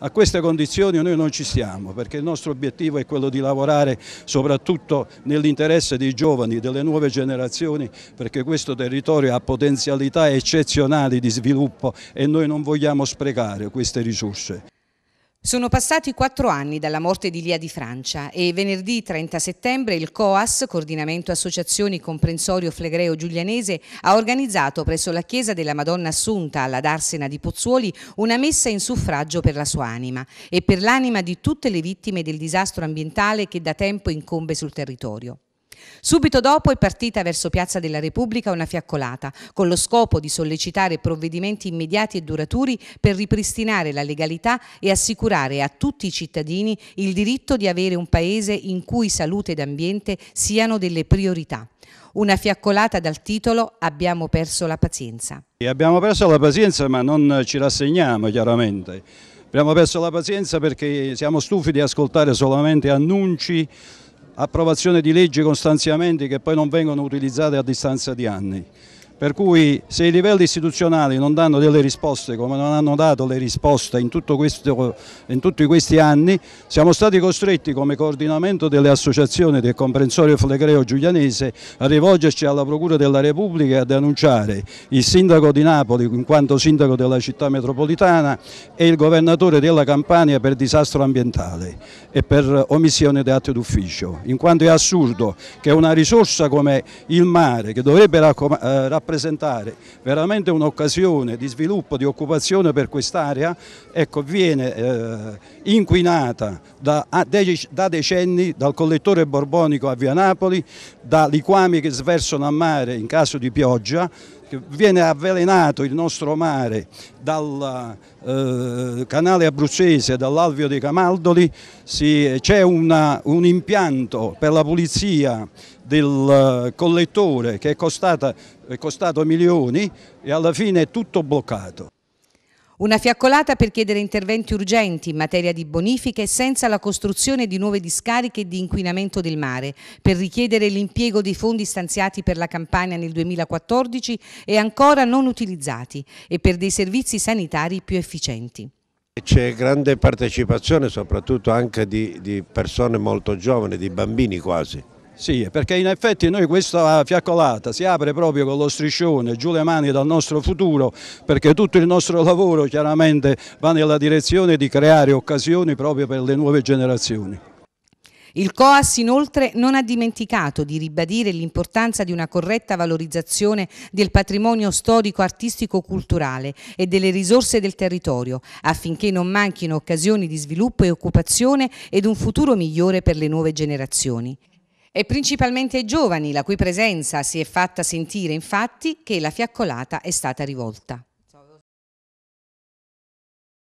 A queste condizioni noi non ci stiamo perché il nostro obiettivo è quello di lavorare soprattutto nell'interesse dei giovani, delle nuove generazioni perché questo territorio ha potenzialità eccezionali di sviluppo e noi non vogliamo sprecare queste risorse. Sono passati quattro anni dalla morte di Lia di Francia e venerdì 30 settembre il COAS, Coordinamento Associazioni Comprensorio Flegreo Giulianese, ha organizzato presso la Chiesa della Madonna Assunta alla Darsena di Pozzuoli una messa in suffragio per la sua anima e per l'anima di tutte le vittime del disastro ambientale che da tempo incombe sul territorio. Subito dopo è partita verso Piazza della Repubblica una fiaccolata, con lo scopo di sollecitare provvedimenti immediati e duraturi per ripristinare la legalità e assicurare a tutti i cittadini il diritto di avere un paese in cui salute ed ambiente siano delle priorità. Una fiaccolata dal titolo Abbiamo perso la pazienza. Abbiamo perso la pazienza ma non ci rassegniamo chiaramente. Abbiamo perso la pazienza perché siamo stufi di ascoltare solamente annunci approvazione di leggi con stanziamenti che poi non vengono utilizzati a distanza di anni. Per cui se i livelli istituzionali non danno delle risposte come non hanno dato le risposte in, questo, in tutti questi anni, siamo stati costretti come coordinamento delle associazioni del comprensorio flegreo giulianese a rivolgerci alla Procura della Repubblica e a denunciare il sindaco di Napoli in quanto sindaco della città metropolitana e il governatore della Campania per disastro ambientale e per omissione di atti d'ufficio, in quanto è assurdo che una risorsa come il mare che dovrebbe rappresentare eh, rappresentare veramente un'occasione di sviluppo, di occupazione per quest'area, ecco, viene eh, inquinata da, da, decenni dal collettore borbonico a Via Napoli, da liquami che sversano a mare in caso di pioggia, viene avvelenato il nostro mare dal eh, canale abruzzese, dall'alveo dei Camaldoli, c'è un impianto per la pulizia del eh, collettore che è, costata, è costato milioni e alla fine è tutto bloccato. Una fiaccolata per chiedere interventi urgenti in materia di bonifiche senza la costruzione di nuove discariche di inquinamento del mare, per richiedere l'impiego dei fondi stanziati per la campagna nel 2014 e ancora non utilizzati e per dei servizi sanitari più efficienti. C'è grande partecipazione soprattutto anche di, di persone molto giovani, di bambini quasi. Sì, perché in effetti noi questa fiaccolata si apre proprio con lo striscione, giù le mani dal nostro futuro, perché tutto il nostro lavoro chiaramente va nella direzione di creare occasioni proprio per le nuove generazioni. Il COAS inoltre non ha dimenticato di ribadire l'importanza di una corretta valorizzazione del patrimonio storico artistico culturale e delle risorse del territorio affinché non manchino occasioni di sviluppo e occupazione ed un futuro migliore per le nuove generazioni. È principalmente ai giovani la cui presenza si è fatta sentire infatti che la fiaccolata è stata rivolta.